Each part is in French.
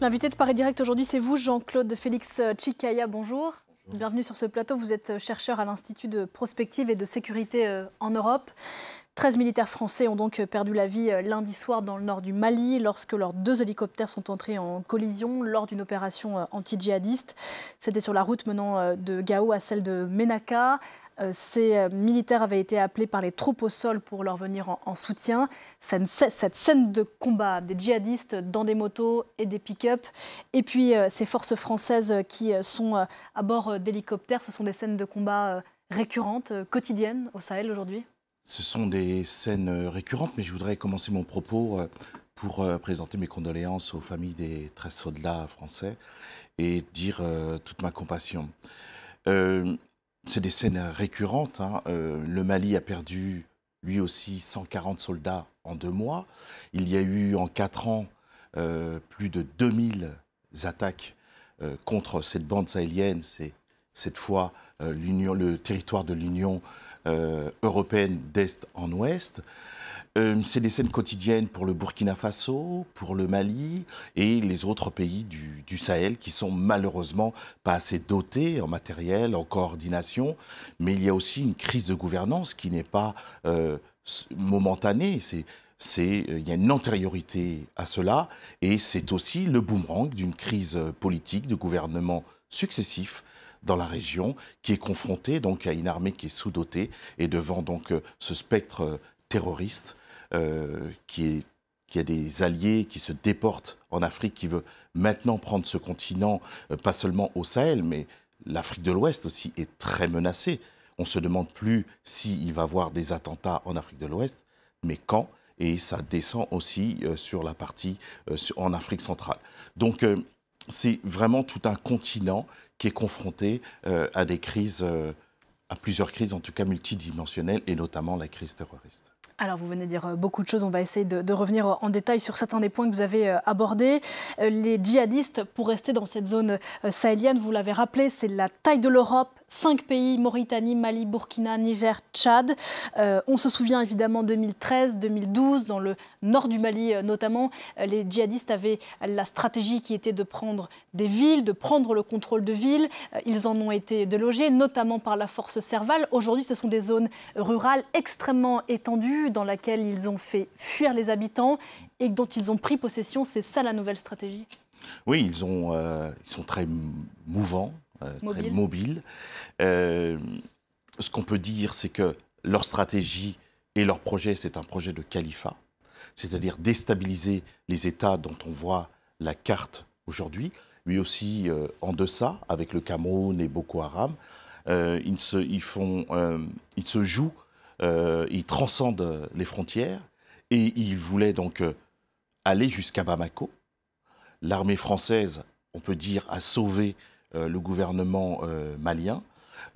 L'invité de Paris Direct aujourd'hui, c'est vous, Jean-Claude Félix Chikaya. Bonjour. Bienvenue sur ce plateau. Vous êtes chercheur à l'Institut de prospective et de sécurité euh, en Europe. 13 militaires français ont donc euh, perdu la vie euh, lundi soir dans le nord du Mali lorsque leurs deux hélicoptères sont entrés en collision lors d'une opération euh, anti-djihadiste. C'était sur la route menant de Gao à celle de Menaka. Ces militaires avaient été appelés par les troupes au sol pour leur venir en, en soutien. Cette scène de combat des djihadistes dans des motos et des pick-up. Et puis ces forces françaises qui sont à bord d'hélicoptères, ce sont des scènes de combat récurrentes, quotidiennes au Sahel aujourd'hui ce sont des scènes euh, récurrentes, mais je voudrais commencer mon propos euh, pour euh, présenter mes condoléances aux familles des 13 soldats français et dire toute ma compassion. Euh, c'est des scènes récurrentes. Hein. le Mali a perdu lui aussi 140 soldats en deux mois. Il y a eu en quatre ans plus de 2000 attaques contre cette bande sahélienne. C'est cette fois le territoire de l'Union euh, européenne d'est en ouest. Euh, c'est des scènes quotidiennes pour le Burkina Faso, pour le Mali et les autres pays du, Sahel qui sont malheureusement pas assez dotés en matériel, en coordination. Mais il y a aussi une crise de gouvernance qui n'est pas euh, momentanée. il y a une antériorité à cela et c'est aussi le boomerang d'une crise politique de gouvernement successif dans la région, qui est confrontée donc à une armée qui est sous-dotée et devant donc euh, ce spectre euh, terroriste euh, qui est qui a des alliés qui se déportent en Afrique, qui veut maintenant prendre ce continent, pas seulement au Sahel, mais l'Afrique de l'Ouest aussi est très menacée. On se demande plus s'il va y avoir des attentats en Afrique de l'Ouest, mais quand et ça descend aussi sur la partie en Afrique centrale. Donc c'est vraiment tout un continent qui est confronté euh, à des crises, euh, à plusieurs crises en tout cas multidimensionnelles, et notamment la crise terroriste. Alors vous venez de dire euh, beaucoup de choses, on va essayer de, revenir euh, en détail sur certains des points que vous avez euh, abordés. Les djihadistes, pour rester dans cette zone sahélienne, vous l'avez rappelé, c'est la taille de l'Europe, cinq pays, Mauritanie, Mali, Burkina, Niger, Tchad. on se souvient évidemment 2013, 2012, dans le nord du Mali notamment, les djihadistes avaient la stratégie qui était de prendre des villes, de prendre le contrôle de villes. Ils en ont été délogés, notamment par la force servale. Aujourd'hui, ce sont des zones rurales extrêmement étendues dans laquelle ils ont fait fuir les habitants et dont ils ont pris possession. C'est ça la nouvelle stratégie Oui, ils, ont, euh, ils sont très mouvants, euh, très mobiles. Euh, ce qu'on peut dire, c'est que leur stratégie et leur projet, c'est un projet de califat, c'est-à-dire déstabiliser les États dont on voit la carte aujourd'hui, mais aussi en deçà, avec le Cameroun et Boko Haram. ils, font, ils se jouent ils euh, il transcende les frontières et il voulait donc euh, aller jusqu'à Bamako. L'armée française, on peut dire, a sauvé euh, le gouvernement malien.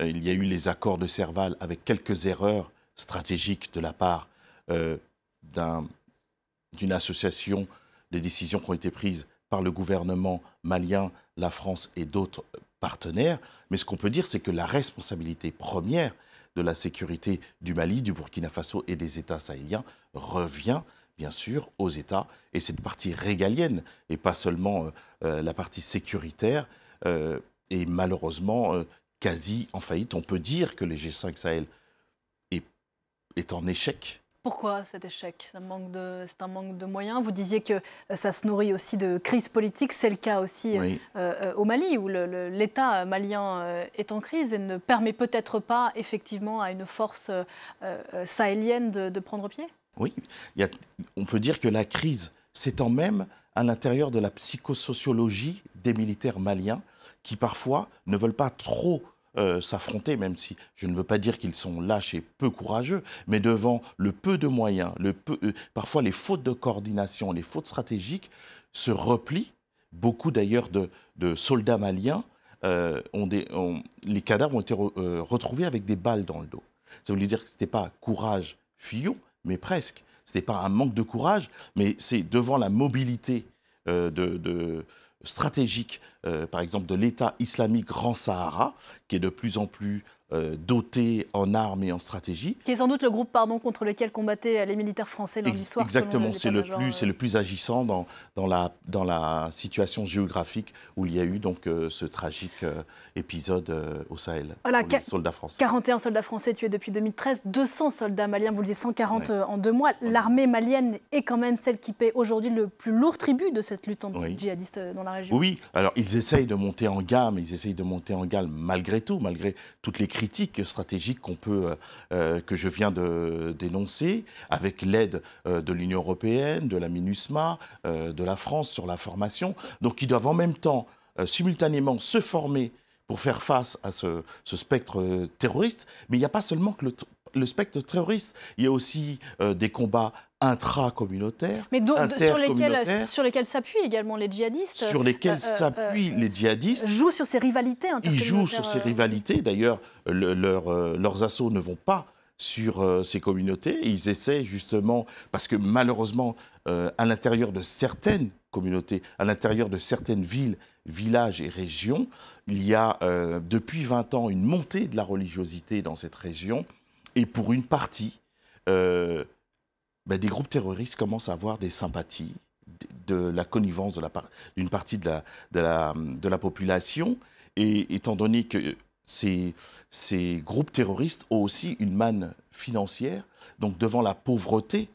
Il y a eu les accords de Serval avec quelques erreurs stratégiques de la part d'une association des décisions qui ont été prises par le gouvernement malien, la France et d'autres partenaires. Mais ce qu'on peut dire, c'est que la responsabilité première de la sécurité du Mali, du Burkina Faso et des États sahéliens revient bien sûr aux États et cette partie régalienne et pas seulement euh, euh, la partie sécuritaire euh, est malheureusement quasi en faillite. On peut dire que les G5 Sahel est, est en échec pourquoi cet échec C'est un, manque de moyens. Vous disiez que euh, ça se nourrit aussi de crises politiques. C'est le cas aussi euh, euh, au Mali, où l'État malien est en crise et ne permet peut-être pas effectivement à une force sahélienne de, prendre pied Oui, on peut dire que la crise s'étend même à l'intérieur de la psychosociologie des militaires maliens qui parfois ne veulent pas trop euh, s'affronter, même si je ne veux pas dire qu'ils sont lâches et peu courageux, mais devant le peu de moyens, le peu, euh, parfois les fautes de coordination, les fautes stratégiques, se replient. Beaucoup d'ailleurs de, soldats maliens, euh, ont des, les cadavres ont été retrouvés avec des balles dans le dos. Ça voulait dire que ce n'était pas courage fuyant, mais presque. Ce n'était pas un manque de courage, mais c'est devant la mobilité de stratégique, euh, par exemple, de l'État islamique Grand Sahara, qui est de plus en plus euh, doté en armes et en stratégie. Qui est sans doute le groupe pardon, contre lequel combattaient les militaires français lundi soir. Exactement, c'est le, plus, c'est le euh. plus agissant dans, dans, la, dans la situation géographique où il y a eu donc, euh, ce tragique épisode au Sahel. pour les soldats français. 41 soldats français tués depuis 2013, 200 soldats maliens, vous le disiez, 140 en deux mois. L'armée malienne est quand même celle qui paie aujourd'hui le plus lourd tribut de cette lutte anti-djihadiste dans la région. Oui, alors ils essayent de monter en gamme, ils essayent de monter en gamme malgré tout, malgré toutes les Critique stratégiques qu'on peut, euh, euh, que je viens de dénoncer, avec l'aide euh, de l'Union européenne, de la MINUSMA, de la France sur la formation, donc ils doivent en même temps, simultanément, se former pour faire face à ce, ce spectre terroriste, mais il n'y a pas seulement que le le spectre terroriste. Il y a aussi euh, des combats intra-communautaires, Mais euh, sur, lesquels, s'appuient également les djihadistes. Sur lesquels euh, s'appuient les djihadistes. Jouent sur ces rivalités Ils jouent sur ces rivalités. D'ailleurs, leurs assauts ne vont pas sur ces communautés. Ils essaient justement, parce que malheureusement, à l'intérieur de certaines communautés, à l'intérieur de certaines villes, villages et régions, il y a depuis 20 ans une montée de la religiosité dans cette région et pour une partie, euh, ben, des groupes terroristes commencent à avoir des sympathies, de, de la connivence d'une partie de la, de, de la, population. Et étant donné que ces, ces, groupes terroristes ont aussi une manne financière, donc devant la pauvreté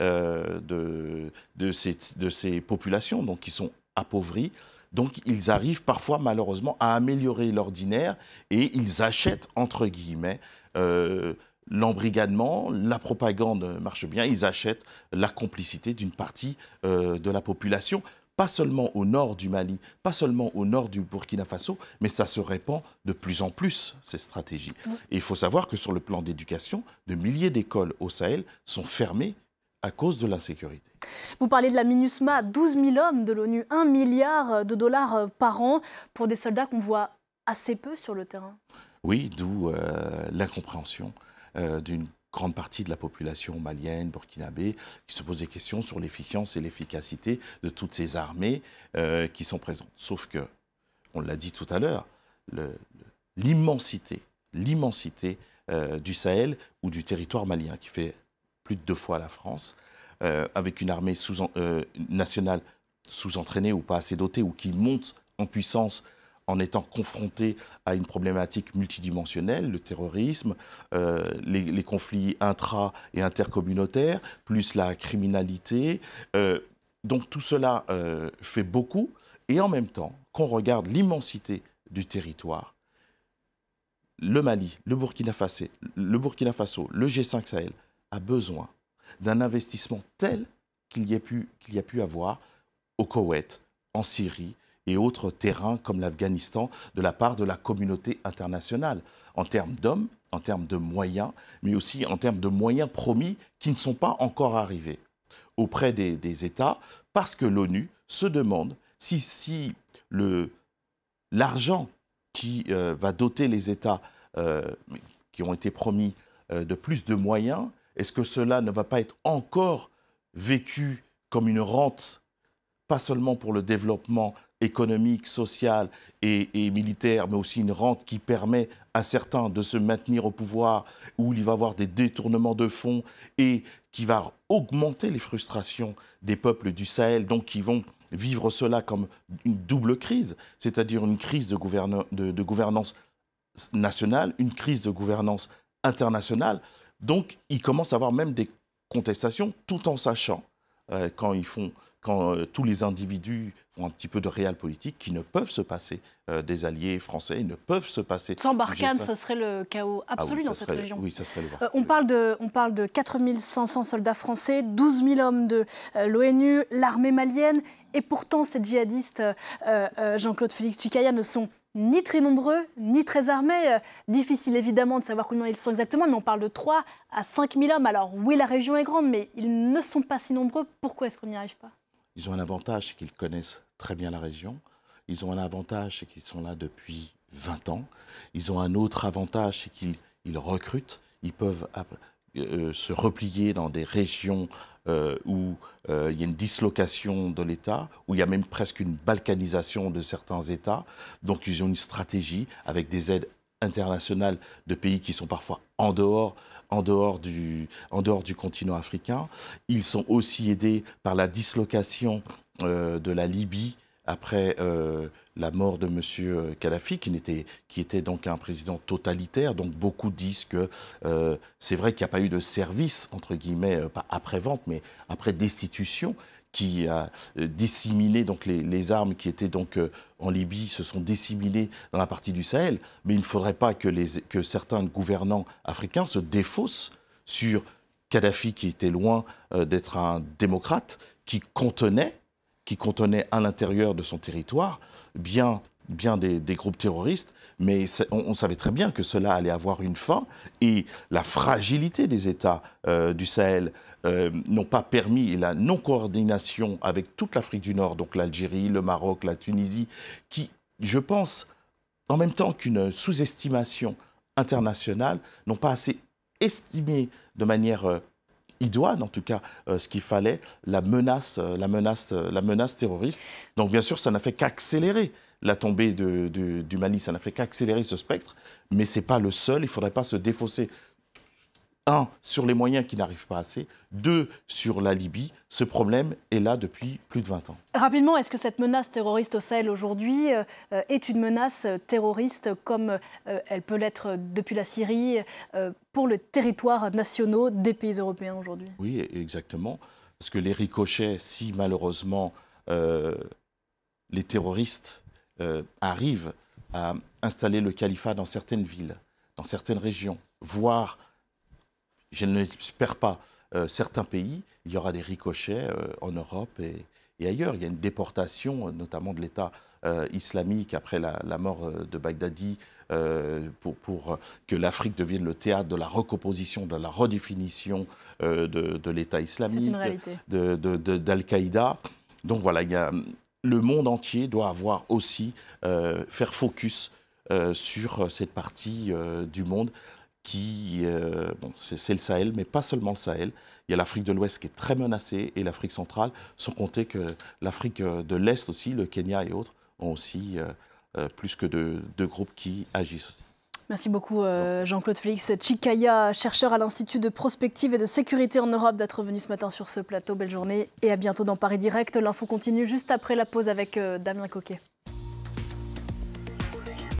euh, de, ces, de ces populations, donc qui sont appauvries, donc ils arrivent parfois malheureusement à améliorer l'ordinaire et ils achètent, entre guillemets, euh, l'embrigadement, la propagande marche bien, ils achètent la complicité d'une partie euh, de la population, pas seulement au nord du Mali, pas seulement au nord du Burkina Faso, mais ça se répand de plus en plus, ces stratégies. Et il faut savoir que sur le plan d'éducation, de milliers d'écoles au Sahel sont fermées à cause de l'insécurité. Vous parlez de la MINUSMA, 12 000 hommes de l'ONU, 1 milliard de dollars euh, par an pour des soldats qu'on voit assez peu sur le terrain. Oui, d'où euh, l'incompréhension euh, d'une grande partie de la population malienne, burkinabé, qui se pose des questions sur l'efficience et l'efficacité de toutes ces armées euh, qui sont présentes. Sauf que, on l'a dit tout à l'heure, l'immensité, l'immensité euh, du Sahel ou du territoire malien, qui fait plus de deux fois la France, avec une armée nationale sous-entraînée ou pas assez dotée, ou qui monte en puissance en étant confronté à une problématique multidimensionnelle, le terrorisme, euh, les, conflits intra- et intercommunautaires, plus la criminalité. Euh, donc tout cela euh, fait beaucoup, et en même temps, qu'on regarde l'immensité du territoire, le Mali, le Burkina Faso, le, Burkina Faso, le G5 Sahel a besoin d'un investissement tel qu'il y, y a pu avoir au Koweït, en Syrie, et autres terrains comme l'Afghanistan de la part de la communauté internationale, en termes d'hommes, en termes de moyens, mais aussi en termes de moyens promis qui ne sont pas encore arrivés auprès des, États, parce que l'ONU se demande si, si l'argent qui euh, va doter les États euh, qui ont été promis euh, de plus de moyens, est-ce que cela ne va pas être encore vécu comme une rente, pas seulement pour le développement économique, sociale et, militaire, mais aussi une rente qui permet à certains de se maintenir au pouvoir, où il va y avoir des détournements de fonds et qui va augmenter les frustrations des peuples du Sahel, donc qui vont vivre cela comme une double crise, c'est-à-dire une crise de, de, gouvernance nationale, une crise de gouvernance internationale. Donc, ils commencent à avoir même des contestations, tout en sachant, euh, quand ils font quand euh, tous les individus font un petit peu de réel politique, qui ne peuvent se passer euh, des alliés français, ils ne peuvent se passer. Sans Barkhane, ce serait le chaos ah absolu dans cette région. Oui, ça serait le euh, on, parle de, on parle de 4500 soldats français, 12 000 hommes de l'ONU, l'armée malienne, et pourtant ces djihadistes, Jean-Claude Félix Tchikaya, ne sont ni très nombreux, ni très armés. Difficile évidemment de savoir combien ils sont exactement, mais on parle de 3 à 5 000 hommes. Alors oui, la région est grande, mais ils ne sont pas si nombreux. Pourquoi est-ce qu'on n'y arrive pas ils ont un avantage, c'est qu'ils connaissent très bien la région. Ils ont un avantage, c'est qu'ils sont là depuis 20 ans. Ils ont un autre avantage, c'est qu'ils ils recrutent. Ils peuvent euh, se replier dans des régions euh, où euh, il y a une dislocation de l'État, où il y a même presque une balkanisation de certains États. Donc ils ont une stratégie avec des aides Internationales de pays qui sont parfois en dehors, en dehors, du, en dehors du continent africain. Ils sont aussi aidés par la dislocation euh, de la Libye après euh, la mort de M. Euh, Kadhafi, qui était, donc un président totalitaire. Donc beaucoup disent que euh, c'est vrai qu'il n'y a pas eu de service, entre guillemets, euh, pas après-vente, mais après destitution qui a disséminé donc les, armes qui étaient donc en Libye se sont disséminées dans la partie du Sahel, mais il ne faudrait pas que, certains gouvernants africains se défaussent sur Kadhafi qui était loin d'être un démocrate, qui contenait qui contenait à l'intérieur de son territoire bien, bien des, groupes terroristes, mais on, savait très bien que cela allait avoir une fin et la fragilité des États euh, du Sahel euh, n'ont pas permis la non-coordination avec toute l'Afrique du Nord, donc l'Algérie, le Maroc, la Tunisie, qui, je pense, en même temps qu'une sous-estimation internationale, n'ont pas assez estimé de manière euh, il doit en tout cas, euh, ce qu'il fallait, la menace, euh, la, menace, euh, la menace terroriste. Donc, bien sûr, ça n'a fait qu'accélérer la tombée du Mali, ça n'a fait qu'accélérer ce spectre, mais ce n'est pas le seul, il ne faudrait pas se défausser un, sur les moyens qui n'arrivent pas assez, deux, sur la Libye. Ce problème est là depuis plus de 20 ans. Rapidement, est-ce que cette menace terroriste au Sahel aujourd'hui euh, est une menace euh, terroriste comme euh, elle peut l'être depuis la Syrie pour le territoire national des pays européens aujourd'hui Oui, exactement. Parce que les ricochets, si malheureusement les terroristes arrivent à installer le califat dans certaines villes, dans certaines régions, voire je ne l'espère pas, euh, certains pays, il y aura des ricochets euh, en Europe et, ailleurs. Il y a une déportation, euh, notamment de l'État islamique après la, mort de Bagdadi pour, pour, que l'Afrique devienne le théâtre de la recomposition, de la redéfinition de, l'État islamique, d'Al-Qaïda. Donc voilà, il le monde entier doit avoir aussi, faire focus sur cette partie du monde qui, euh, bon, c'est le Sahel, mais pas seulement le Sahel. Il y a l'Afrique de l'Ouest qui est très menacée et l'Afrique centrale, sans compter que l'Afrique euh, de l'Est aussi, le Kenya et autres, ont aussi euh, plus que deux, groupes qui agissent aussi. Merci beaucoup Jean-Claude Félix Chikaya, chercheur à l'Institut de prospective et de sécurité en Europe, d'être venu ce matin sur ce plateau. Belle journée et à bientôt dans Paris Direct. L'info continue juste après la pause avec Damien Coquet.